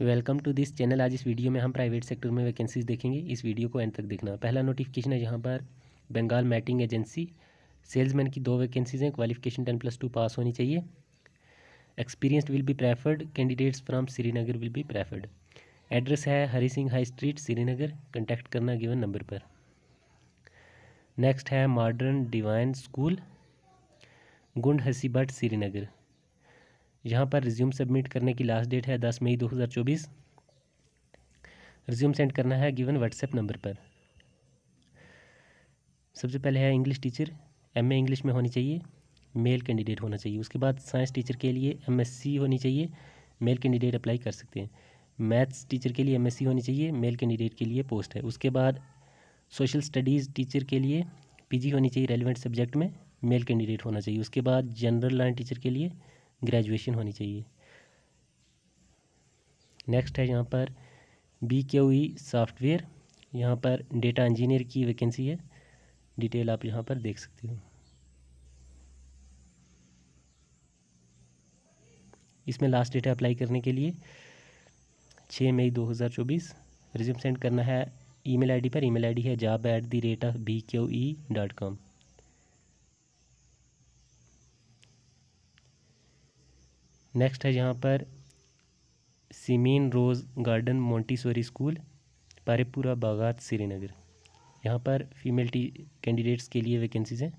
welcome to this channel आज इस video में हम प्राइवेट सेक्टर में वैकेंसीज देखेंगे इस वीडियो को एंड तक देखना पहला नोटिफिकेशन है यहाँ पर बंगाल मैटिंग एजेंसी सेल्समैन की दो वैकेंसीज हैं qualification ten plus two pass होनी चाहिए experience will be preferred candidates from Srinagar will be preferred address है Hari Singh high street Srinagar contact करना गिवन नंबर पर नेक्स्ट है modern divine school Gund Bhat Srinagar यहाँ पर रिज्यूम सबमिट करने की लास्ट डेट है दस मई दो हज़ार चौबीस रिज्यूम सेंड करना है गिवन व्हाट्सएप नंबर पर सबसे पहले है English teacher M A English में होनी चाहिए मेल कैंडिडेट होना चाहिए उसके बाद साइंस टीचर के लिए एम एस सी होनी चाहिए मेल कैंडिडेट अप्लाई कर सकते हैं मैथ्स टीचर के लिए एम एस सी होनी चाहिए मेल कैंडिडेट के लिए पोस्ट है उसके बाद सोशल स्टडीज़ टीचर के लिए पी जी होनी चाहिए रेलिवेंट सब्जेक्ट में मेल कैंडिडेट होना चाहिए उसके बाद जनरल लाइन टीचर के लिए ग्रेजुएशन होनी चाहिए नेक्स्ट है यहाँ पर बी के ई सॉफ्टवेयर यहाँ पर डेटा इंजीनियर की वैकेंसी है डिटेल आप यहाँ पर देख सकते हो इसमें लास्ट डेट है अप्लाई करने के लिए छः मई 2024 रिज्यूम सेंड करना है ईमेल आईडी पर ईमेल आईडी है job at the rate of B Q E dot com next है यहाँ पर Simeen rose garden Montessori school Parepura Bagat Srinagar यहाँ पर फीमेल टी कैंडिडेट्स के लिए वैकेंसीज हैं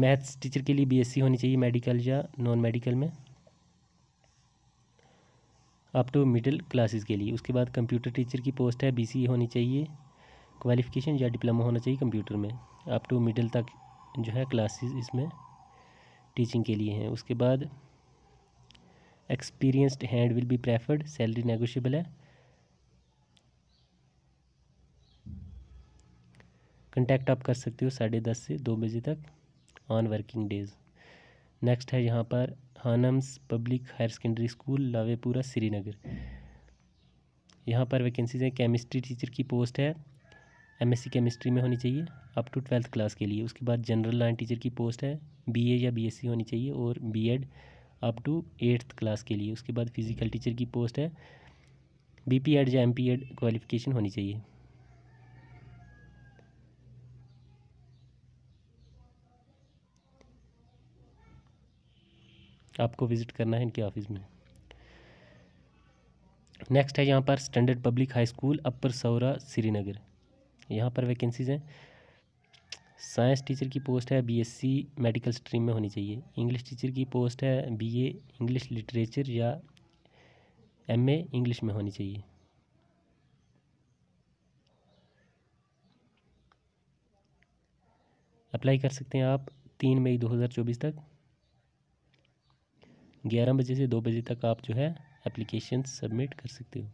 मैथ्स टीचर के लिए बीएससी होनी चाहिए मेडिकल या नॉन मेडिकल में अप टू मिडिल क्लासेस के लिए उसके बाद कंप्यूटर टीचर की पोस्ट है बीसी होनी चाहिए क्वालिफ़िकेशन या डिप्लोमा होना चाहिए कंप्यूटर में अप टू मिडिल तक जो है क्लासेस इसमें टीचिंग के लिए हैं उसके बाद experienced hand will be preferred salary negotiable है कंटेक्ट आप कर सकते हो साढ़े दस से दो बजे तक ऑन वर्किंग डेज नेक्स्ट है यहाँ पर हानम्स public higher secondary school Lawaypora Srinagar यहाँ पर वैकेंसीज हैं केमिस्ट्री टीचर की पोस्ट है एमएससी केमिस्ट्री में होनी चाहिए अप टू ट्वेल्थ क्लास के लिए उसके बाद जनरल लाइन टीचर की पोस्ट है बीए या बीएससी होनी चाहिए और BEd up to eighth class के लिए उसके बाद फिजिकल टीचर की पोस्ट है बीपीएड या एमपीएड क्वालिफिकेशन होनी चाहिए आपको विज़िट करना है इनके ऑफिस में नेक्स्ट है यहाँ पर standard public high school upper Soura Srinagar यहाँ पर वैकेंसीज़ हैं साइंस टीचर की पोस्ट है बीएससी मेडिकल स्ट्रीम में होनी चाहिए इंग्लिश टीचर की पोस्ट है बीए इंग्लिश लिटरेचर या एमए इंग्लिश में होनी चाहिए अप्लाई कर सकते हैं आप तीन मई 2024 तक ग्यारह बजे से दो बजे तक आप जो है एप्लीकेशन सबमिट कर सकते हो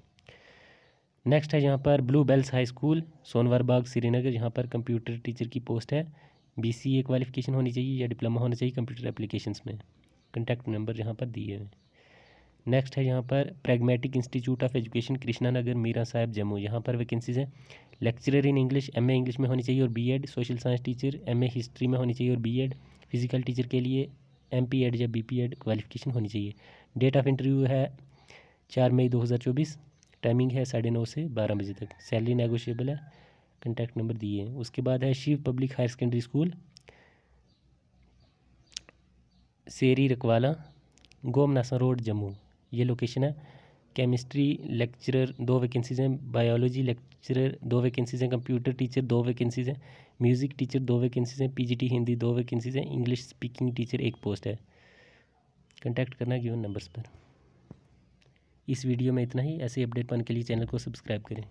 नेक्स्ट है यहाँ पर blue bells high school Sonwar Bagh Srinagar यहाँ पर कंप्यूटर टीचर की पोस्ट है बी सी ए क्वालिफिकेशन होनी चाहिए या डिप्लोमा होना चाहिए कंप्यूटर एप्लीकेशंस में कंटैक्ट नंबर यहाँ पर दिए हैं नेक्स्ट है यहाँ पर pragmatic institute of education Krishna Nagar Mira Sahib Jammu यहाँ पर वैकेंसीज हैं lecturer in English M A English में होनी चाहिए और B Ed social science teacher M ए हिस्ट्री में होनी चाहिए और बी एड फिजिकल टीचर के लिए एम पी एड या बी पी एड क्वालिफिकेशन होनी चाहिए डेट ऑफ इंटरव्यू है चार मई दो हज़ार चौबीस टाइमिंग है साढ़े नौ से बारह बजे तक सैलरी नेगोशिएबल है कंटैक्ट नंबर दिए हैं उसके बाद है Shiv public higher secondary school सेरी रकवाला गोमनासा रोड जम्मू ये लोकेशन है केमिस्ट्री लेक्चरर दो वैकेंसीज हैं बायोलॉजी लेक्चरर दो वैकेंसीज हैं कंप्यूटर टीचर दो वैकेंसीज हैं म्यूज़िक टीचर दो वैकेंसीज हैं पीजीटी हिंदी दो वैकेंसीज हैं इंग्लिश स्पीकिंग टीचर एक पोस्ट है कंटैक्ट करना गिवन नंबर्स पर इस वीडियो में इतना ही ऐसे अपडेट पाने के लिए चैनल को सब्सक्राइब करें